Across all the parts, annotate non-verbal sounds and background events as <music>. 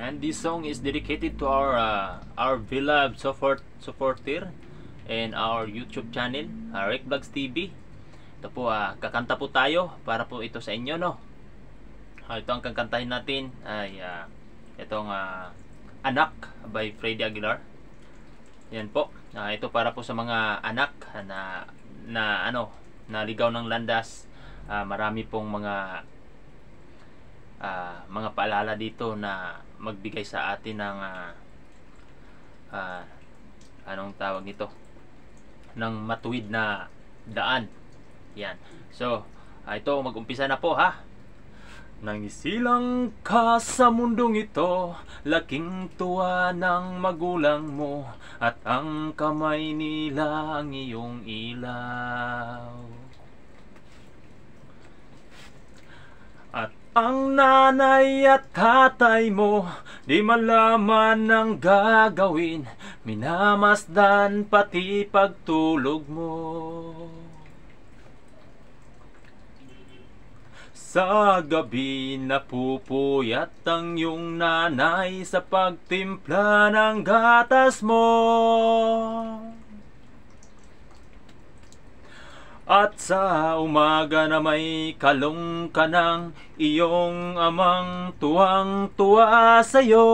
And this song is dedicated to our uh, our Villa support supporter and our YouTube channel, uh, Rick Vlogs TV. Ito po, uh, kakanta po tayo para po ito sa inyo, no? Ah, ito ang kakantahin natin ay uh, itong uh, Anak by Freddy Aguilar. Yan po. Uh, ito para po sa mga anak na na ano, naligaw ng landas. Uh, marami pong mga uh, mga paalala dito na magbigay sa atin ng uh, uh, anong tawag nito ng matuwid na daan yan so uh, ito magumpisa na po ha Nangisilang ka sa mundong ito Laking tuwa ng magulang mo At ang kamay nila ang iyong ilaw Ang nanay at tatay mo Di malaman ang gagawin Minamasdan pati pagtulog mo Sa gabi napupuyat ang iyong nanay Sa pagtimpla ng gatas mo At sa umaga na may kalong ka ng iyong amang tuwang-tuwa sa'yo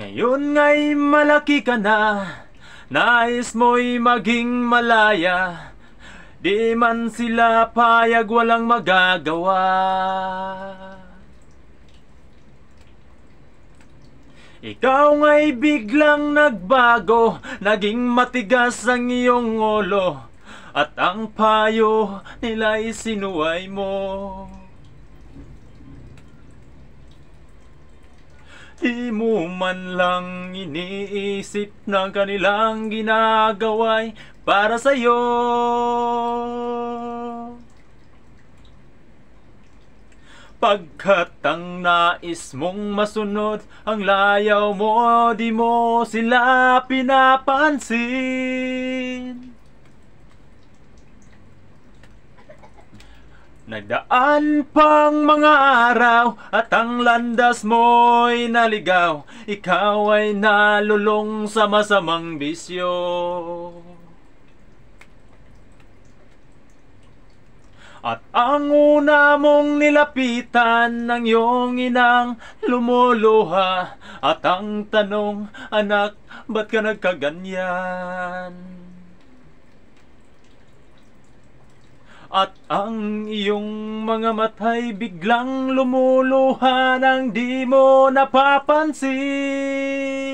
Ngayon ay malaki ka na, nais mo'y maging malaya Di man sila payag walang magagawa Ikaw ay biglang nagbago Naging matigas ang iyong ulo At ang payo nila'y sinuway mo Di mo man lang iniisip ng kanilang ginagaway para sa'yo Pagkat ang nais mong masunod Ang layaw mo, di mo sila pinapansin Nagdaan pang mga araw At ang landas mo'y naligaw Ikaw ay nalulong sa masamang bisyo At ang una mong nilapitan ng iyong inang lumuluha At ang tanong, anak, ba't ka nagkaganyan? At ang iyong mga mata'y biglang lumuluha nang di mo napapansin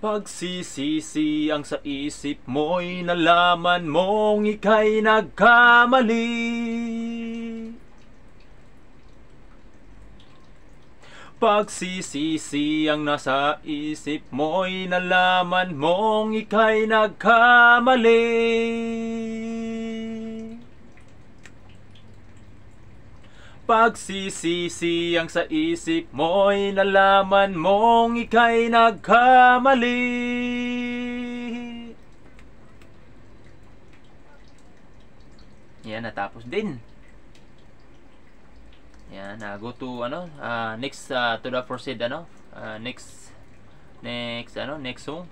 Pagsisisi ang sa isip mo'y nalaman mong ika'y nagkamali Pagsisisi ang nasa isip mo'y nalaman mong ika'y nagkamali pagsisisi ang sa isip mo'y nalaman mong ika'y nagkamali. Yan, natapos din. Yan, uh, go to ano, uh, next uh, to the proceed ano, uh, next next ano, next song.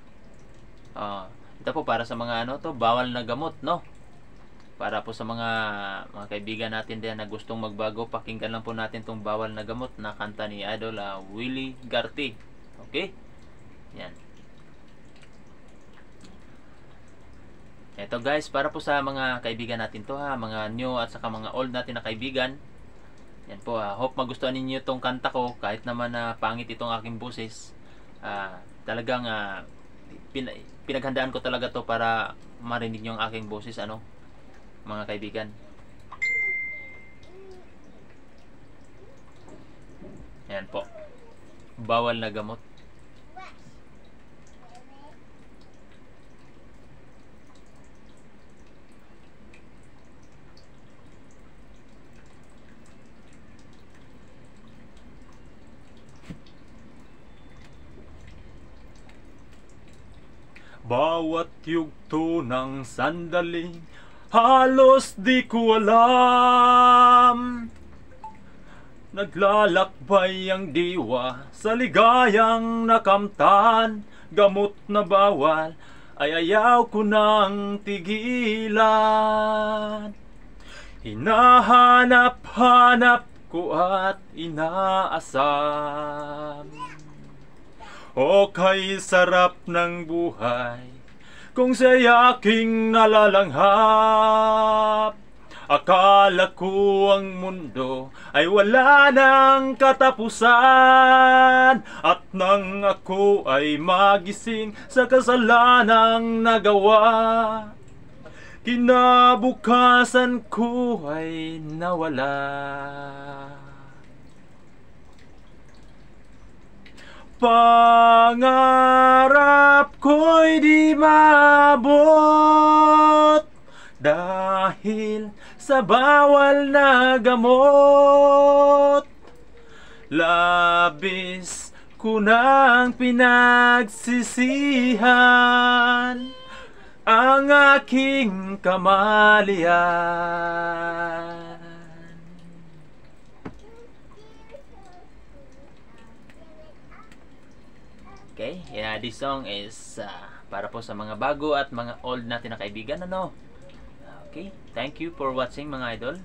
Ah, uh, ito po para sa mga ano to, bawal na gamot, no? para po sa mga mga kaibigan natin din na gustong magbago pakinggan lang po natin tong bawal na gamot na kanta ni Idol uh, Willie Garty okay yan Ito guys para po sa mga kaibigan natin to ha mga new at saka mga old natin na kaibigan yan po ha ah, hope magustuhan ninyo tong kanta ko kahit naman na uh, pangit itong aking boses uh, talagang uh, pin pinaghandaan ko talaga to para marinig niyo ang aking boses ano mga kaibigan. Ayan po. Bawal na gamot. Bawat yugto ng sandaling Halos di ko alam Naglalakbay ang diwa sa ligayang nakamtan Gamot na bawal ay ayaw ko nang tigilan Hinahanap-hanap ko at inaasam O kay sarap ng buhay kung sa'y aking nalalanghap Akala ko ang mundo ay wala ng katapusan At nang ako ay magising sa kasalanang nagawa Kinabukasan ko ay nawala Pangal Dahil sa bawal na gamot Labis ko nang pinagsisihan Ang aking kamalian Okay, yeah, this song is uh, para po sa mga bago at mga old natin na kaibigan, ano? Okay, thank you for watching mga idol.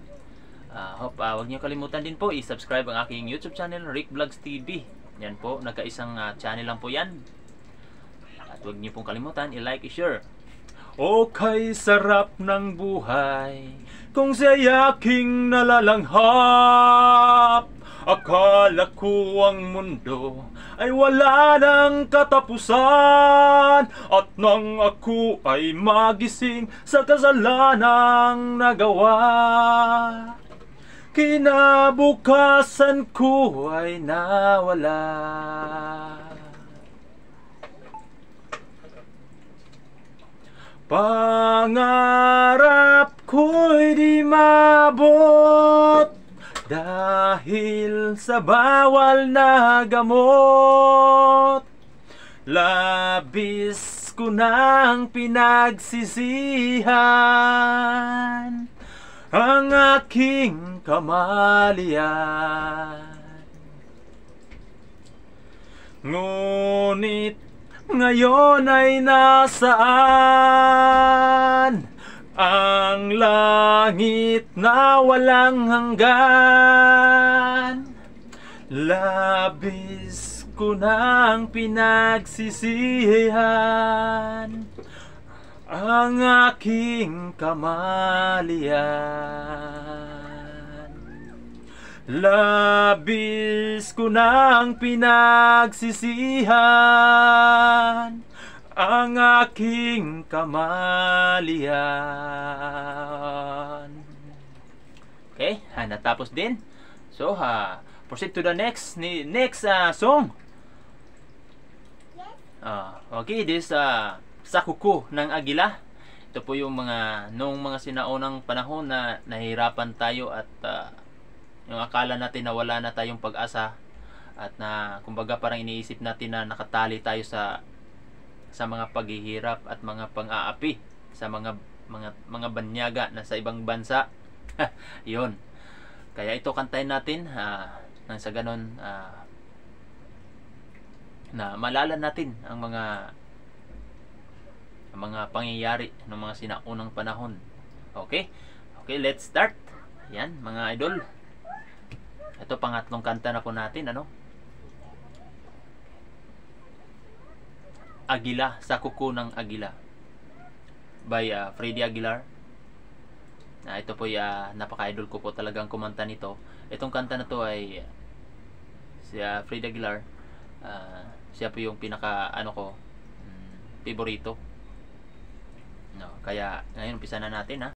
Uh, hope uh, ah, wag niyo kalimutan din po i-subscribe ang aking YouTube channel Rick Vlogs TV. Yan po, nagkaisang uh, channel lang po 'yan. At wag niyo pong kalimutan i-like, i-share. Okay, sarap ng buhay Kung siya'y aking nalalanghap Akala ko ang mundo ay wala ng katapusan At nang ako ay magising sa kasalanang nagawa Kinabukasan ko ay nawala Pangarap ko'y di mabot dahil sa bawal na gamot Labis ko nang pinagsisihan Ang aking kamalian Ngunit ngayon ay nasaan Ang lahat langit na walang hanggan Labis ko nang pinagsisihan Ang aking kamalian Labis ko nang pinagsisihan ang aking kamalian. Okay, ha, natapos din. So, ha, proceed to the next ni next uh, song. Yes. Uh, okay, this uh, ah, sakuko ng agila. Ito po yung mga noong mga sinaunang panahon na nahirapan tayo at uh, yung akala natin na wala na tayong pag-asa at na kumbaga parang iniisip natin na nakatali tayo sa sa mga paghihirap at mga pang-aapi sa mga mga mga banyaga na sa ibang bansa. <laughs> 'Yon. Kaya ito kantahin natin uh, nang sa ganon uh, na malalaman natin ang mga ang mga pangyayari ng mga sinaunang panahon. Okay? Okay, let's start. Yan, mga idol. Ito pangatlong kanta na po natin, ano? Agila, sa kuko ng Agila by uh, Freddy Aguilar. Uh, ito po uh, napaka-idol ko po talagang kumanta nito. Itong kanta na to ay si uh, Freddy Aguilar. Uh, siya po yung pinaka ano ko um, mm, favorito. No, kaya ngayon umpisa na natin ha.